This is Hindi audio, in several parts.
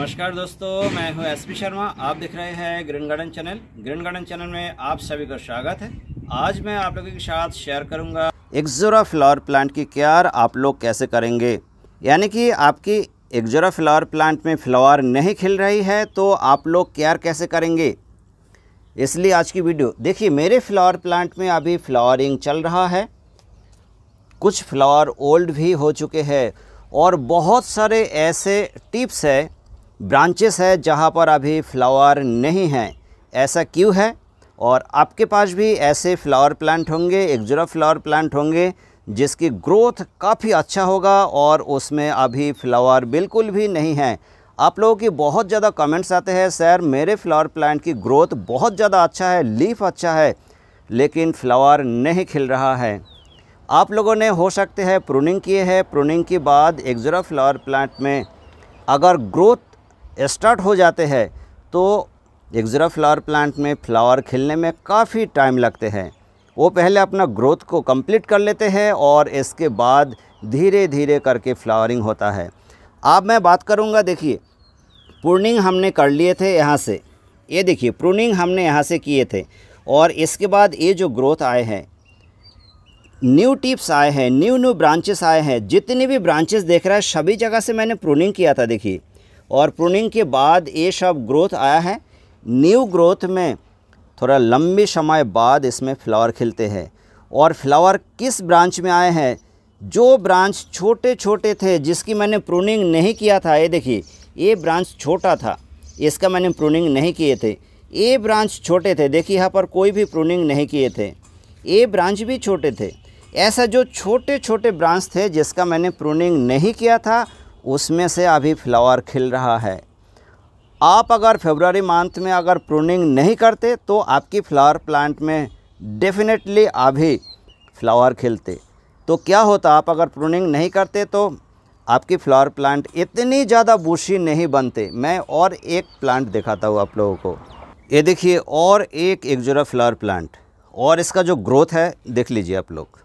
नमस्कार दोस्तों मैं हूं एसपी शर्मा आप देख रहे हैं green garden channel green garden channel में आप सभी का स्वागत है आज मैं आप लोगों के साथ शेयर करूंगा एक्जोरा फ्लावर प्लांट की केयर आप लोग कैसे करेंगे यानी कि आपकी एक्जोरा फ्लावर प्लांट में फ्लावर नहीं खिल रही है तो आप लोग केयर कैसे करेंगे इसलिए आज की वीडियो देखिए मेरे फ्लावर प्लांट में अभी फ्लावरिंग चल रहा है कुछ फ्लावर ओल्ड भी हो चुके हैं और बहुत सारे ऐसे टिप्स है ब्रांचेस है जहाँ पर अभी फ्लावर नहीं है ऐसा क्यों है और आपके पास भी ऐसे फ्लावर प्लांट होंगे एक्जरा फ्लावर प्लांट होंगे जिसकी ग्रोथ काफ़ी अच्छा होगा और उसमें अभी फ्लावर बिल्कुल भी नहीं है आप लोगों की बहुत ज़्यादा कमेंट्स आते हैं सर मेरे फ्लावर प्लांट की ग्रोथ बहुत ज़्यादा अच्छा है लीफ अच्छा है लेकिन फ्लावर नहीं खिल रहा है आप लोगों ने हो सकते हैं प्रूनिंग किए हैं प्रूनिंग के बाद एक्जरा फ्लावर प्लांट में अगर ग्रोथ स्टार्ट हो जाते हैं तो एक्जरा फ्लावर प्लांट में फ्लावर खिलने में काफ़ी टाइम लगते हैं वो पहले अपना ग्रोथ को कंप्लीट कर लेते हैं और इसके बाद धीरे धीरे करके फ्लावरिंग होता है अब मैं बात करूँगा देखिए प्रूनिंग हमने कर लिए थे यहाँ से ये देखिए प्रूनिंग हमने यहाँ से किए थे और इसके बाद ये जो ग्रोथ आए हैं न्यू टिप्स आए हैं न्यू न्यू ब्रांचेस आए हैं जितनी भी ब्रांचेस देख रहा है सभी जगह से मैंने प्रूनिंग किया था देखिए और प्रूनिंग के बाद ये सब ग्रोथ आया है न्यू ग्रोथ में थोड़ा लंबे समय बाद इसमें फ्लावर खिलते हैं और फ्लावर किस ब्रांच में आए हैं जो ब्रांच छोटे छोटे थे जिसकी मैंने प्रूनिंग नहीं किया था ये देखिए ये ब्रांच छोटा था इसका मैंने प्रूनिंग नहीं किए थे ये ब्रांच छोटे थे देखिए यहाँ पर कोई भी प्रूनिंग नहीं किए थे ये ब्रांच भी छोटे थे ऐसा जो छोटे छोटे ब्रांच थे जिसका मैंने प्रूनिंग नहीं किया था उसमें से अभी फ्लावर खिल रहा है आप अगर फेबररी मंथ में अगर प्रूनिंग नहीं करते तो आपकी फ्लावर प्लांट में डेफिनेटली अभी फ्लावर खिलते तो क्या होता आप अगर प्रूनिंग नहीं करते तो आपकी फ्लावर प्लांट इतनी ज़्यादा बूशी नहीं बनते मैं और एक प्लांट दिखाता हूँ आप लोगों को ये देखिए और एक एक जोरा फ्लावर प्लांट और इसका जो ग्रोथ है देख लीजिए आप लोग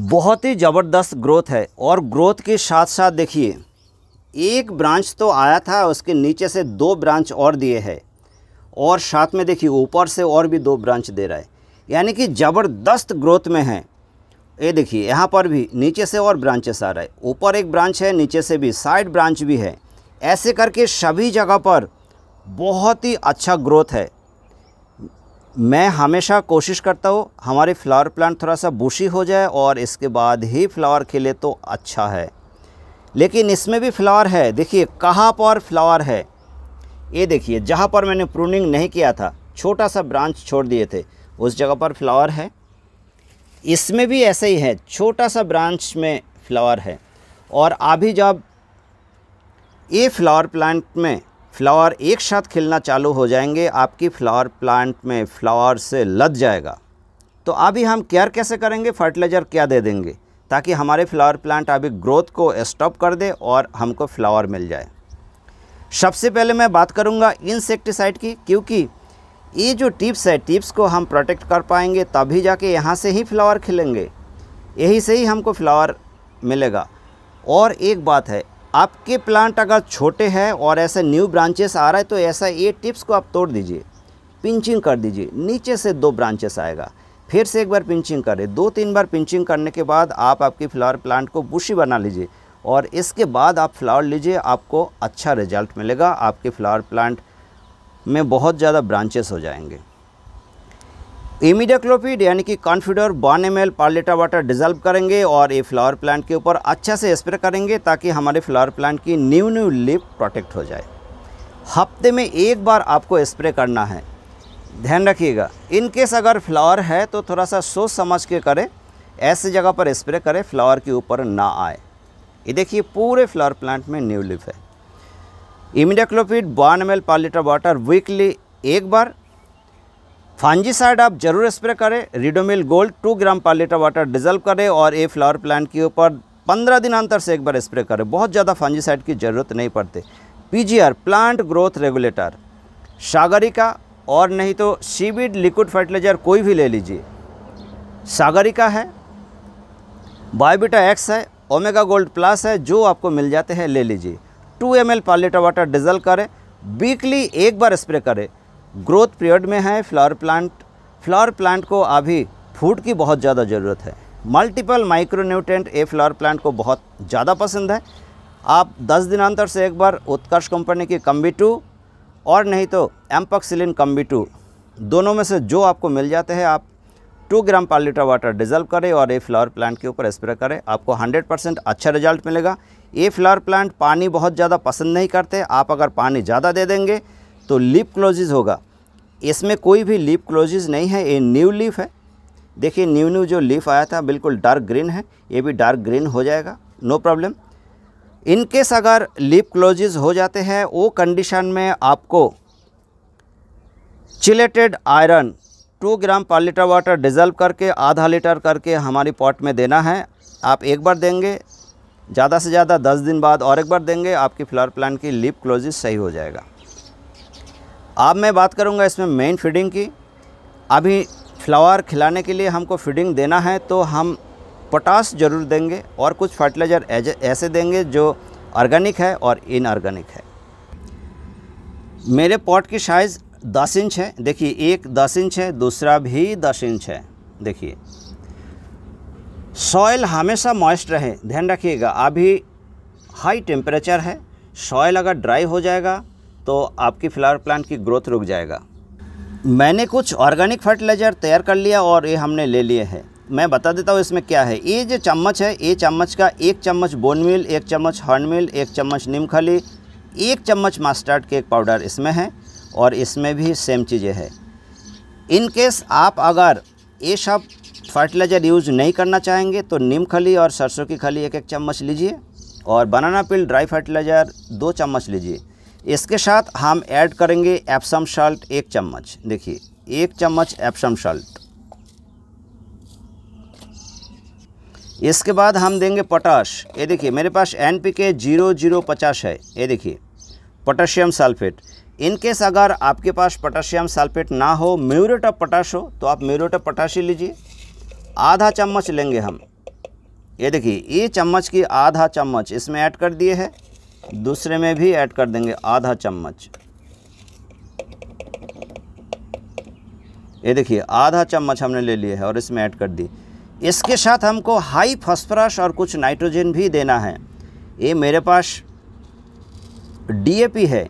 बहुत ही ज़बरदस्त ग्रोथ है और ग्रोथ के साथ साथ देखिए एक ब्रांच तो आया था उसके नीचे से दो ब्रांच और दिए हैं और साथ में देखिए ऊपर से और भी दो ब्रांच दे रहा है यानी कि ज़बरदस्त ग्रोथ में है ये देखिए यहाँ पर भी नीचे से और ब्रांचेस आ रहा है ऊपर एक ब्रांच है नीचे से भी साइड ब्रांच भी है ऐसे करके सभी जगह पर बहुत ही अच्छा ग्रोथ है मैं हमेशा कोशिश करता हूँ हमारे फ्लावर प्लांट थोड़ा सा बुशी हो जाए और इसके बाद ही फ्लावर खिले तो अच्छा है लेकिन इसमें भी फ्लावर है देखिए कहाँ पर फ्लावर है ये देखिए जहाँ पर मैंने प्रूनिंग नहीं किया था छोटा सा ब्रांच छोड़ दिए थे उस जगह पर फ्लावर है इसमें भी ऐसे ही है छोटा सा ब्रांच में फ्लावर है और अभी जब ये फ्लावर प्लांट में फ्लावर एक साथ खिलना चालू हो जाएंगे आपकी फ्लावर प्लांट में फ्लावर से लद जाएगा तो अभी हम केयर कैसे करेंगे फर्टिलाइज़र क्या दे देंगे ताकि हमारे फ्लावर प्लांट अभी ग्रोथ को स्टॉप कर दे और हमको फ्लावर मिल जाए सबसे पहले मैं बात करूंगा इंसेक्टिसाइड की क्योंकि ये जो टिप्स है टिप्स को हम प्रोटेक्ट कर पाएंगे तभी जाके यहाँ से ही फ्लावर खिलेंगे यही से ही हमको फ्लावर मिलेगा और एक बात है आपके प्लांट अगर छोटे हैं और ऐसे न्यू ब्रांचेस आ रहा है तो ऐसा ये टिप्स को आप तोड़ दीजिए पिंचिंग कर दीजिए नीचे से दो ब्रांचेस आएगा फिर से एक बार पिंचिंग करें दो तीन बार पिंचिंग करने के बाद आप आपकी फ्लावर प्लांट को बुशी बना लीजिए और इसके बाद आप फ्लावर लीजिए आपको अच्छा रिजल्ट मिलेगा आपके फ्लावर प्लांट में बहुत ज़्यादा ब्रांचेस हो जाएंगे इमीडाक्लोपिड यानी कि Confidor one M per litre water dissolve करेंगे और ये फ्लावर प्लांट के ऊपर अच्छा से स्प्रे करेंगे ताकि हमारे फ्लावर प्लांट की न्यू न्यू लीफ प्रोटेक्ट हो जाए हफ्ते में एक बार आपको स्प्रे करना है ध्यान रखिएगा इनकेस अगर फ्लावर है तो थोड़ा सा सोच समझ के करें ऐसे जगह पर स्प्रे करें फ्लावर के ऊपर ना आए ये देखिए पूरे फ्लावर प्लांट में न्यू लीफ है imidacloprid one M per litre water weekly एक बार फांजीसाइड आप जरूर स्प्रे करें रिडोमिल गोल्ड टू ग्राम पर लीटर वाटर डिजल्व करें और ए फ्लावर प्लांट के ऊपर पंद्रह दिन अंतर से एक बार स्प्रे करें बहुत ज़्यादा फांजीसाइड की ज़रूरत नहीं पड़ती PGR plant growth regulator Sagarika और नहीं तो सीविड लिक्विड फर्टिलाइजर कोई भी ले लीजिए सागरिका है बायोबीटा एक्स है ओमेगा गोल्ड प्लस है जो आपको मिल जाते हैं ले लीजिए two M L per litre water dissolve करें वीकली एक बार स्प्रे करें ग्रोथ पीरियड में है फ्लावर प्लांट फ्लावर प्लांट को अभी फूड की बहुत ज़्यादा ज़रूरत है मल्टीपल माइक्रोन्यूट्रेंट ए फ्लावर प्लांट को बहुत ज़्यादा पसंद है आप 10 दिनांतर से एक बार उत्कर्ष कंपनी की कम्बी टू और नहीं तो एम्पक्सिलिन कम्बी टू दोनों में से जो आपको मिल जाते हैं आप 2 ग्राम पर लीटर वाटर डिजल्व करें और ए फ्लावर प्लांट के ऊपर स्प्रे करें आपको 100 परसेंट अच्छा रिजल्ट मिलेगा ए फ्लावर प्लांट पानी बहुत ज़्यादा पसंद नहीं करते आप अगर पानी ज़्यादा दे देंगे तो लिप क्लोजिज होगा इसमें कोई भी लिप क्लोजिज नहीं है ये न्यू लीफ है देखिए न्यू न्यू जो लीफ आया था बिल्कुल डार्क ग्रीन है ये भी डार्क ग्रीन हो जाएगा नो प्रॉब्लम इनकेस अगर लिप क्लोजेज हो जाते हैं वो कंडीशन में आपको चिलेटेड आयरन टू ग्राम पर लीटर वाटर डिजल्व करके आधा लीटर करके हमारी पॉट में देना है आप एक बार देंगे ज़्यादा से ज़्यादा दस दिन बाद और एक बार देंगे आपकी फ्लावर प्लांट की लिप क्लोजिज सही हो जाएगा अब मैं बात करूँगा इसमें मेन फीडिंग की अभी फ्लावर खिलाने के लिए हमको फीडिंग देना है तो हम पोटास ज़रूर देंगे और कुछ फर्टिलाइज़र ऐसे देंगे जो ऑर्गेनिक है और इनऑर्गेनिक है मेरे पॉट की साइज़ दस इंच है देखिए एक दस इंच है दूसरा भी दस इंच है देखिए सॉयल हमेशा मॉइस्ट रहे ध्यान रखिएगा अभी हाई टेम्परेचर है सॉयल अगर ड्राई हो जाएगा तो आपकी फ्लावर प्लांट की ग्रोथ रुक जाएगा मैंने कुछ ऑर्गेनिक फर्टिलाइज़र तैयार कर लिया और ये हमने ले लिए हैं मैं बता देता हूँ इसमें क्या है ये जो चम्मच है ये चम्मच का एक चम्मच बोन मिल एक चम्मच हॉर्न मिल एक चम्मच नीमखली एक चम्मच मास्टर्ड केक पाउडर इसमें है और इसमें भी सेम चीज़ें हैं इन केस आप अगर ये सब फर्टिलाइज़र यूज़ नहीं करना चाहेंगे तो नीम खली और सरसों की खली एक एक चम्मच लीजिए और बनाना पिल ड्राई फर्टिलाइज़र दो चम्मच लीजिए इसके साथ हम ऐड करेंगे एप्सम साल्ट एक चम्मच देखिए एक चम्मच एप्सम साल्ट इसके बाद हम देंगे पोटाश ये देखिए मेरे पास N P K zero zero पचास है ये देखिए पोटाशियम सल्फेट इनकेस अगर आपके पास पोटाशियम सल्फेट ना हो म्यूरेट ऑफ पोटाश हो तो आप म्यूरेट ऑफ पोटाश ही लीजिए आधा चम्मच लेंगे हम ये देखिए ये चम्मच की आधा चम्मच इसमें ऐड कर दिए है दूसरे में भी ऐड कर देंगे आधा चम्मच ये देखिए आधा चम्मच हमने ले लिए है और इसमें ऐड कर दी इसके साथ हमको हाई फॉस्फरस और कुछ नाइट्रोजन भी देना है ये मेरे पास डीएपी है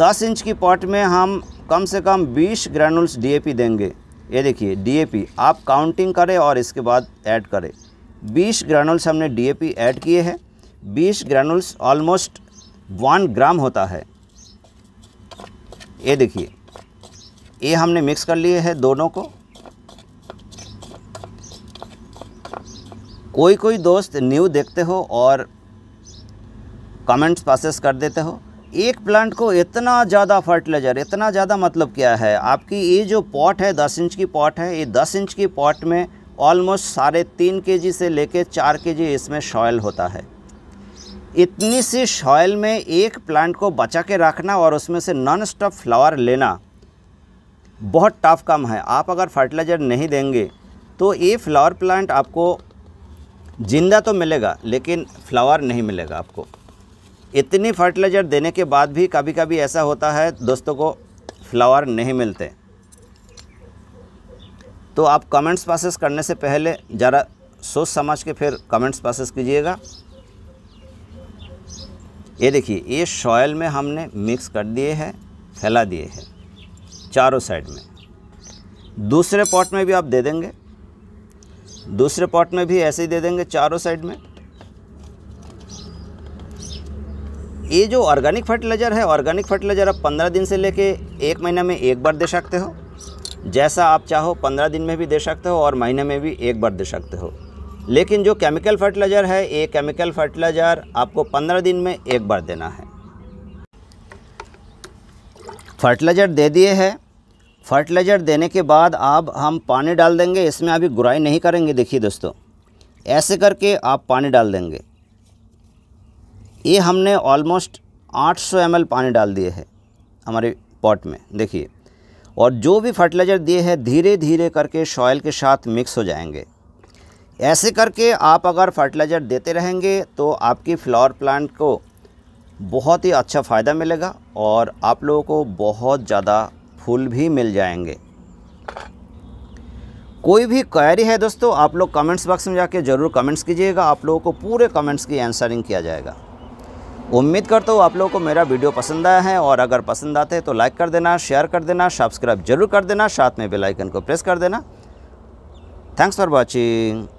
10 इंच की पॉट में हम कम से कम 20 ग्रैनुल्स डीएपी देंगे ये देखिए डीएपी आप काउंटिंग करें और इसके बाद ऐड करें 20 ग्रैनुल्स हमने डीएपी ऐड किए हैं 20 ग्रैनुल्स ऑलमोस्ट वन ग्राम होता है ये देखिए ये हमने मिक्स कर लिए है दोनों को कोई कोई दोस्त न्यू देखते हो और कमेंट्स प्रोसेस कर देते हो एक प्लांट को इतना ज़्यादा फर्टिलाइज़र इतना ज़्यादा मतलब क्या है आपकी ये जो पॉट है दस इंच की पॉट है ये दस इंच की पॉट में ऑलमोस्ट साढ़े तीन के जी से लेके चार के जी इसमें सॉयल होता है इतनी सी सॉयल में एक प्लांट को बचा के रखना और उसमें से नॉन स्टॉप फ्लावर लेना बहुत टफ काम है आप अगर फर्टिलाइज़र नहीं देंगे तो ये फ्लावर प्लांट आपको ज़िंदा तो मिलेगा लेकिन फ्लावर नहीं मिलेगा आपको इतनी फर्टिलाइज़र देने के बाद भी कभी कभी ऐसा होता है दोस्तों को फ्लावर नहीं मिलते तो आप कमेंट्स पासिस करने से पहले ज़रा सोच समझ के फिर कमेंट्स पासिस कीजिएगा ये देखिए ये सॉयल में हमने मिक्स कर दिए हैं फैला दिए हैं चारों साइड में दूसरे पॉट में भी आप दे देंगे दूसरे पॉट में भी ऐसे ही दे देंगे चारों साइड में ये जो ऑर्गेनिक फर्टिलाइज़र है ऑर्गेनिक फर्टिलाइज़र आप पंद्रह दिन से लेके एक महीने में एक बार दे सकते हो जैसा आप चाहो पंद्रह दिन में भी दे सकते हो और महीने में भी एक बार दे सकते हो लेकिन जो केमिकल फर्टिलाइज़र है ये केमिकल फर्टिलाइज़र आपको पंद्रह दिन में एक बार देना है फर्टिलाइज़र दे दिए है फर्टिलाइज़र देने के बाद आप हम पानी डाल देंगे इसमें अभी गुराई नहीं करेंगे देखिए दोस्तों ऐसे करके आप पानी डाल देंगे ये हमने ऑलमोस्ट 800 सौ पानी डाल दिए है हमारे पॉट में देखिए और जो भी फर्टिलाइज़र दिए है धीरे धीरे करके सॉयल के साथ मिक्स हो जाएंगे ऐसे करके आप अगर फर्टिलाइज़र देते रहेंगे तो आपकी फ्लावर प्लांट को बहुत ही अच्छा फ़ायदा मिलेगा और आप लोगों को बहुत ज़्यादा फूल भी मिल जाएंगे कोई भी क्वेरी है दोस्तों आप लोग कमेंट्स बॉक्स में जाके ज़रूर कमेंट्स कीजिएगा आप लोगों को पूरे कमेंट्स की आंसरिंग किया जाएगा उम्मीद करता हूँ आप लोगों को मेरा वीडियो पसंद आया है और अगर पसंद आते हैं तो लाइक कर देना शेयर कर देना सब्सक्राइब जरूर कर देना साथ में बेलाइकन को प्रेस कर देना थैंक्स फॉर वॉचिंग